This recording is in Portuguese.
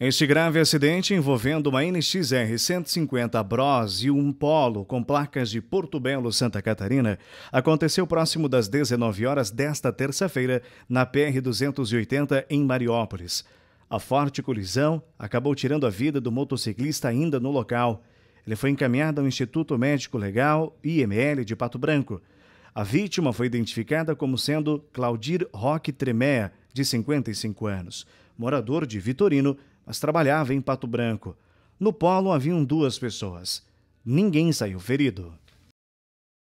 Este grave acidente envolvendo uma NXR 150 Bros e um Polo com placas de Porto Belo, Santa Catarina, aconteceu próximo das 19 horas desta terça-feira na PR 280 em Mariópolis. A forte colisão acabou tirando a vida do motociclista ainda no local. Ele foi encaminhado ao Instituto Médico Legal IML de Pato Branco. A vítima foi identificada como sendo Claudir Roque Tremea, de 55 anos, morador de Vitorino, mas trabalhava em Pato Branco. No polo haviam duas pessoas. Ninguém saiu ferido.